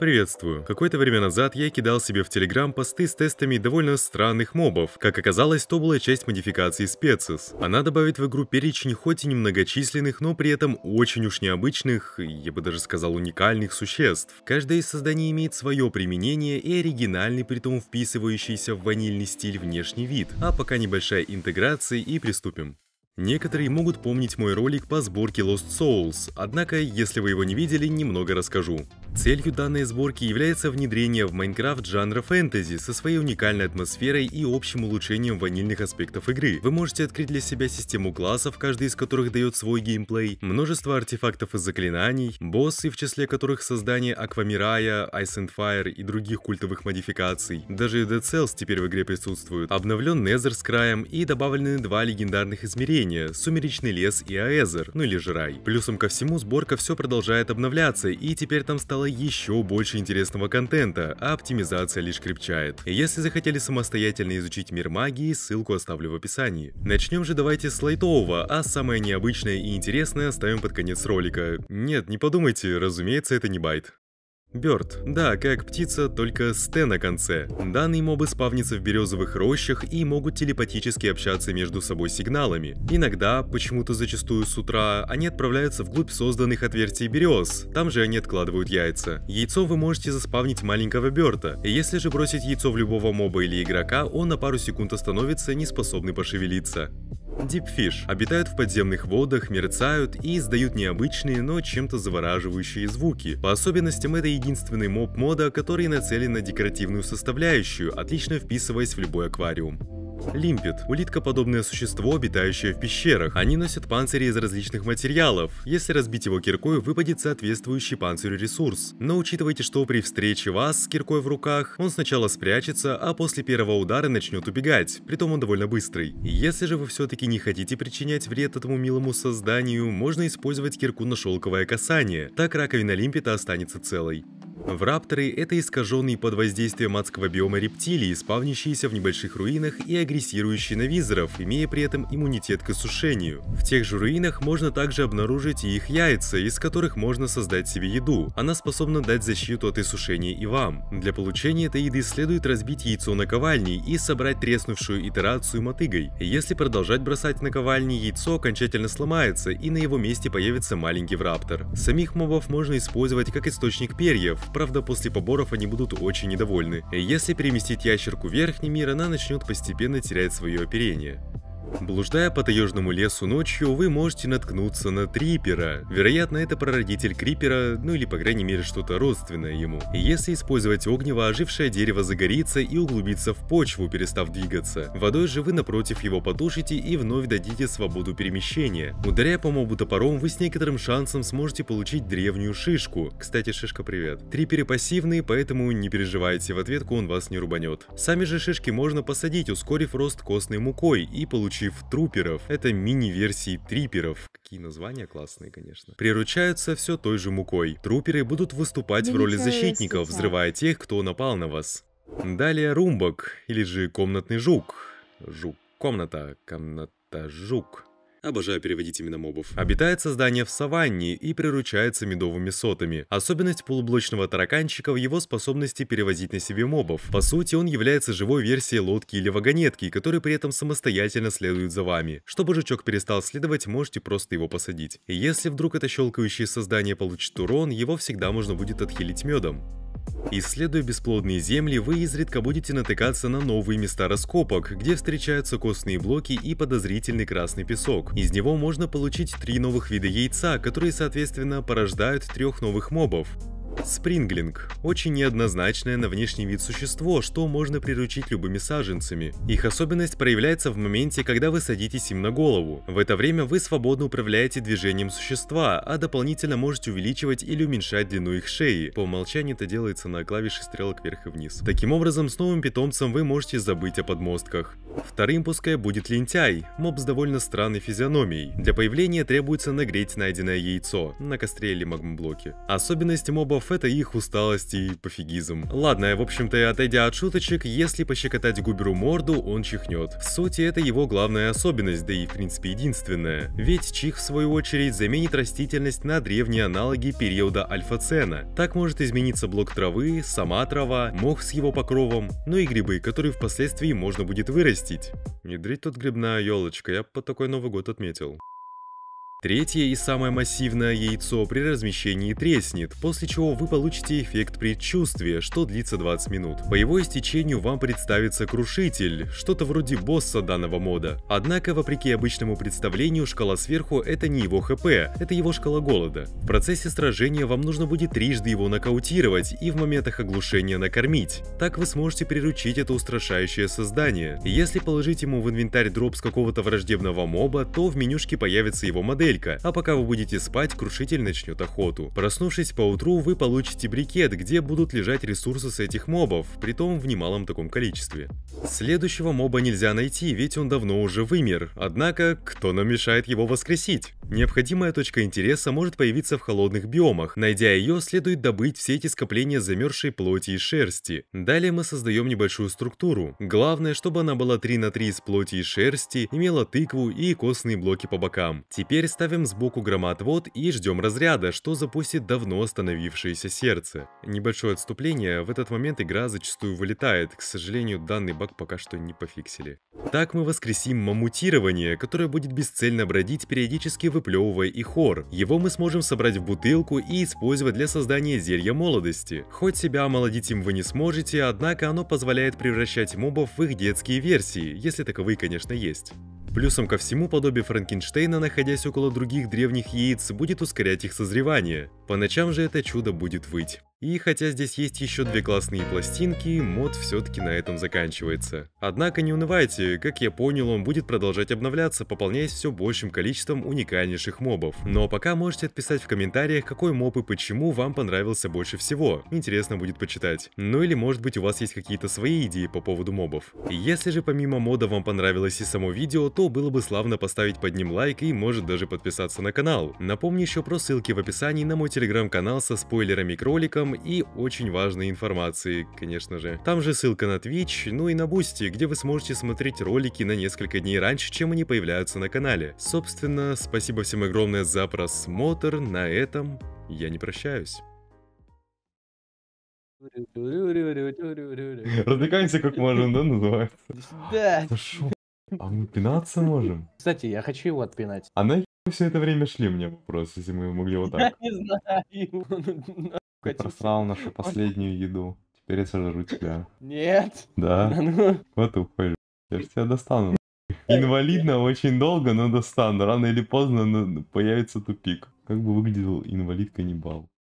Приветствую. Какое-то время назад я кидал себе в Телеграм посты с тестами довольно странных мобов. Как оказалось, то была часть модификации специс. Она добавит в игру перечень хоть и немногочисленных, но при этом очень уж необычных, я бы даже сказал уникальных существ. Каждое из созданий имеет свое применение и оригинальный, при притом вписывающийся в ванильный стиль внешний вид. А пока небольшая интеграция и приступим. Некоторые могут помнить мой ролик по сборке Lost Souls, однако, если вы его не видели, немного расскажу. Целью данной сборки является внедрение в Майнкрафт жанра фэнтези со своей уникальной атмосферой и общим улучшением ванильных аспектов игры. Вы можете открыть для себя систему классов, каждый из которых дает свой геймплей, множество артефактов и заклинаний, боссы, в числе которых создание Аквамирая, Ice and Fire и других культовых модификаций. Даже Dead Cells теперь в игре присутствуют. Обновлен Незер с краем и добавлены два легендарных измерения – Сумеречный лес и Аэзер, ну или Жрай. Плюсом ко всему сборка все продолжает обновляться и теперь там стало стало еще больше интересного контента, а оптимизация лишь крепчает. Если захотели самостоятельно изучить мир магии, ссылку оставлю в описании. Начнем же давайте с лайтового, а самое необычное и интересное оставим под конец ролика. Нет, не подумайте, разумеется это не байт. Бёрд. Да, как птица, только с «т» на конце. Данные мобы спавнятся в березовых рощах и могут телепатически общаться между собой сигналами. Иногда, почему-то зачастую с утра, они отправляются вглубь созданных отверстий берез, там же они откладывают яйца. Яйцо вы можете заспавнить маленького Бёрда, если же бросить яйцо в любого моба или игрока, он на пару секунд остановится, не способный пошевелиться. Дипфиш обитают в подземных водах, мерцают и издают необычные, но чем-то завораживающие звуки. По особенностям это единственный моб мода, который нацелен на декоративную составляющую, отлично вписываясь в любой аквариум. Лимпет – улиткоподобное существо, обитающее в пещерах. Они носят панцири из различных материалов. Если разбить его киркой, выпадет соответствующий панцирю ресурс. Но учитывайте, что при встрече вас с киркой в руках, он сначала спрячется, а после первого удара начнет убегать, притом он довольно быстрый. Если же вы все-таки не хотите причинять вред этому милому созданию, можно использовать кирку на шелковое касание, так раковина лимпета останется целой. В рапторы – это искаженные под воздействием адского биома рептилии, спавнящиеся в небольших руинах и агрессирующие на визоров, имея при этом иммунитет к иссушению. В тех же руинах можно также обнаружить и их яйца, из которых можно создать себе еду. Она способна дать защиту от иссушения и вам. Для получения этой еды следует разбить яйцо на ковальне и собрать треснувшую итерацию мотыгой. Если продолжать бросать на ковальне яйцо окончательно сломается и на его месте появится маленький враптор. Самих мобов можно использовать как источник перьев, правда после поборов они будут очень недовольны. Если переместить ящерку в верхний мир, она начнет постепенно терять свое оперение. Блуждая по таежному лесу ночью, вы можете наткнуться на трипера. Вероятно, это прародитель крипера, ну или по крайней мере что-то родственное ему. И если использовать огнево, ожившее дерево загорится и углубится в почву, перестав двигаться. Водой же вы напротив его потушите и вновь дадите свободу перемещения. Ударяя по мобу топором, вы с некоторым шансом сможете получить древнюю шишку. Кстати, шишка привет. Триперы пассивные, поэтому не переживайте, в ответку он вас не рубанет. Сами же шишки можно посадить, ускорив рост костной мукой и получить приручив труперов, это мини-версии триперов. Какие названия классные, конечно. Приручаются все той же мукой. Труперы будут выступать да в роли защитников, сейчас. взрывая тех, кто напал на вас. Далее румбок, или же комнатный жук. Жук. Комната. Комната. Жук обожаю переводить именно мобов, обитает создание в саванне и приручается медовыми сотами. Особенность полублочного тараканчика в его способности перевозить на себе мобов. По сути, он является живой версией лодки или вагонетки, которые при этом самостоятельно следуют за вами. Чтобы жучок перестал следовать, можете просто его посадить. И если вдруг это щелкающее создание получит урон, его всегда можно будет отхилить медом. Исследуя бесплодные земли, вы изредка будете натыкаться на новые места раскопок, где встречаются костные блоки и подозрительный красный песок. Из него можно получить три новых вида яйца, которые соответственно порождают трех новых мобов. Спринглинг – очень неоднозначное на внешний вид существо, что можно приручить любыми саженцами. Их особенность проявляется в моменте, когда вы садитесь им на голову. В это время вы свободно управляете движением существа, а дополнительно можете увеличивать или уменьшать длину их шеи. По умолчанию это делается на клавише стрелок вверх и вниз. Таким образом, с новым питомцем вы можете забыть о подмостках. Вторым пускай будет лентяй, моб с довольно странной физиономией. Для появления требуется нагреть найденное яйцо на костре или магмоблоке. Особенность мобов это их усталость и пофигизм. Ладно, в общем-то, отойдя от шуточек, если пощекотать губеру морду, он чихнет. В сути, это его главная особенность, да и в принципе единственная. Ведь чих, в свою очередь, заменит растительность на древние аналоги периода альфа-цена. Так может измениться блок травы, сама трава, мох с его покровом, ну и грибы, которые впоследствии можно будет вырастить. Не дрить тут грибная елочка, я под такой Новый год отметил. Третье и самое массивное яйцо при размещении треснет, после чего вы получите эффект предчувствия, что длится 20 минут. По его истечению вам представится крушитель, что-то вроде босса данного мода. Однако, вопреки обычному представлению, шкала сверху это не его хп, это его шкала голода. В процессе сражения вам нужно будет трижды его нокаутировать и в моментах оглушения накормить. Так вы сможете приручить это устрашающее создание. Если положить ему в инвентарь дроп с какого-то враждебного моба, то в менюшке появится его модель целька, а пока вы будете спать, крушитель начнет охоту. Проснувшись по утру, вы получите брикет, где будут лежать ресурсы с этих мобов, притом в немалом таком количестве. Следующего моба нельзя найти, ведь он давно уже вымер, однако кто нам мешает его воскресить? Необходимая точка интереса может появиться в холодных биомах, найдя ее, следует добыть все эти скопления замерзшей плоти и шерсти. Далее мы создаем небольшую структуру. Главное, чтобы она была 3 на 3 из плоти и шерсти, имела тыкву и костные блоки по бокам. Теперь Ставим сбоку громоотвод и ждем разряда, что запустит давно остановившееся сердце. Небольшое отступление, в этот момент игра зачастую вылетает, к сожалению, данный баг пока что не пофиксили. Так мы воскресим мамутирование, которое будет бесцельно бродить, периодически выплевывая и хор. Его мы сможем собрать в бутылку и использовать для создания зелья молодости. Хоть себя омолодить им вы не сможете, однако оно позволяет превращать мобов в их детские версии, если таковые, конечно, есть. Плюсом ко всему, подобие Франкенштейна, находясь около других древних яиц, будет ускорять их созревание. По ночам же это чудо будет выть. И хотя здесь есть еще две классные пластинки, мод все-таки на этом заканчивается. Однако не унывайте, как я понял, он будет продолжать обновляться, пополняясь все большим количеством уникальнейших мобов. Но пока можете отписать в комментариях, какой моб и почему вам понравился больше всего. Интересно будет почитать. Ну или может быть у вас есть какие-то свои идеи по поводу мобов. Если же помимо мода вам понравилось и само видео, то было бы славно поставить под ним лайк и может даже подписаться на канал. Напомню еще про ссылки в описании на мой телеграм-канал со спойлерами к роликам, спамом и очень важной информации, конечно же. Там же ссылка на Twitch, ну и на Boosty, где вы сможете смотреть ролики на несколько дней раньше, чем они появляются на канале. Собственно, спасибо всем огромное за просмотр, на этом я не прощаюсь. Развлекаемся как можем, да, называется? Да. А мы пинаться можем? Кстати, я хочу его отпинать. А на все это время шли мне вопросы, если мы могли вот так? Не знаю. Ты катился. просрал нашу последнюю еду. Теперь я сожру тебя. Нет. Да. Ну. Вот ты уходишь. Я же тебя достану. Инвалидно очень долго, но достану. Рано или поздно появится тупик. Как бы выглядел инвалид-каннибал?